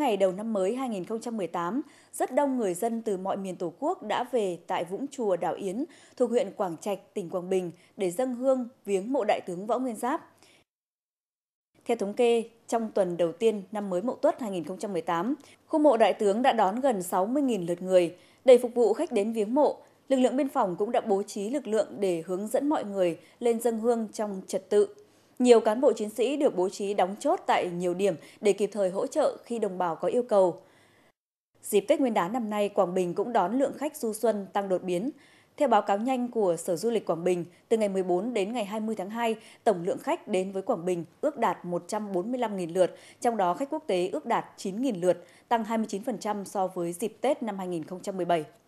Ngày đầu năm mới 2018, rất đông người dân từ mọi miền Tổ quốc đã về tại Vũng Chùa Đảo Yến thuộc huyện Quảng Trạch, tỉnh Quảng Bình để dâng hương viếng mộ Đại tướng Võ Nguyên Giáp. Theo thống kê, trong tuần đầu tiên năm mới Mậu Tuất 2018, khu mộ Đại tướng đã đón gần 60.000 lượt người. Để phục vụ khách đến viếng mộ, lực lượng biên phòng cũng đã bố trí lực lượng để hướng dẫn mọi người lên dâng hương trong trật tự, nhiều cán bộ chiến sĩ được bố trí đóng chốt tại nhiều điểm để kịp thời hỗ trợ khi đồng bào có yêu cầu. Dịp Tết Nguyên đán năm nay, Quảng Bình cũng đón lượng khách du xuân tăng đột biến. Theo báo cáo nhanh của Sở Du lịch Quảng Bình, từ ngày 14 đến ngày 20 tháng 2, tổng lượng khách đến với Quảng Bình ước đạt 145.000 lượt, trong đó khách quốc tế ước đạt 9.000 lượt, tăng 29% so với dịp Tết năm 2017.